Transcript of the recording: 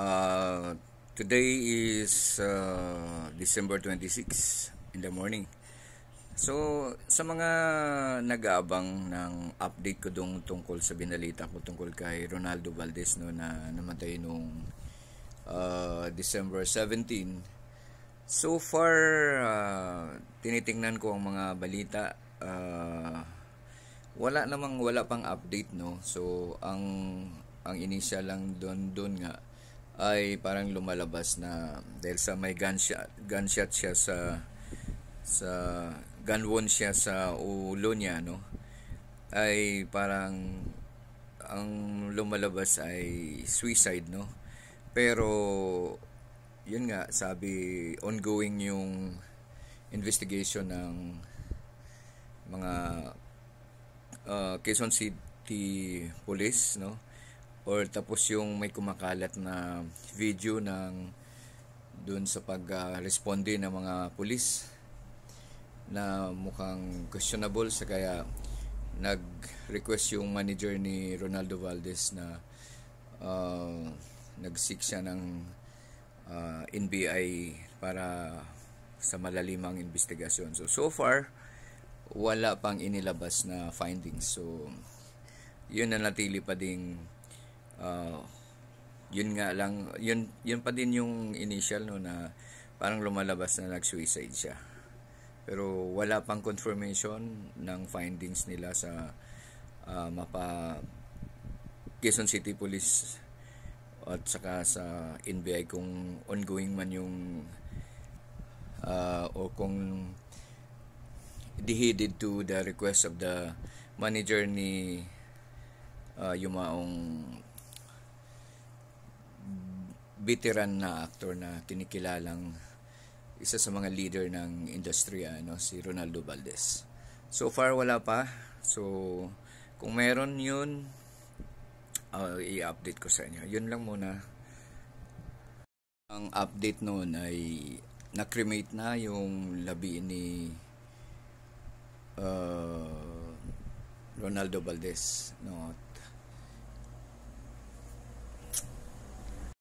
Uh, today is uh, December 26 in the morning. So, sa mga nag-aabang ng update ko dong tungkol sa binalita ko tungkol kay Ronaldo Valdez no, na namatay noong uh, December 17, so far uh, tinitingnan ko ang mga balita uh, wala namang wala pang update no so ang ang initial lang doon doon nga ay parang lumalabas na dahil sa may gunshot, gunshot siya sa sa gun wound siya sa ulo niya no ay parang ang lumalabas ay suicide no pero yun nga sabi ongoing yung investigation ng mga uh, Quezon City Police no or tapos yung may kumakalat na video ng dun sa pag-responde ng mga pulis na mukhang questionable sa kaya nag-request yung manager ni Ronaldo Valdez na uh, nag-seek siya ng uh, NBI para sa malalimang investigasyon. So, so far, wala pang inilabas na findings. So, yun na natili pa ding uh, yun nga lang, yun, yun pa din yung initial no na parang lumalabas na nag-suicide siya. Pero wala pang confirmation ng findings nila sa uh, mapa Quezon City Police at saka sa NBI kung ongoing man yung uh, o kung deheeded to the request of the manager ni uh, yumaong veteran na actor na kinikilalang isa sa mga leader ng industriya no si Ronaldo Valdez. So far wala pa. So kung meron 'yun uh, i-update ko sa inyo. 'Yun lang muna. Ang update noon ay na-cremate na yung labi ni uh, Ronaldo Valdez no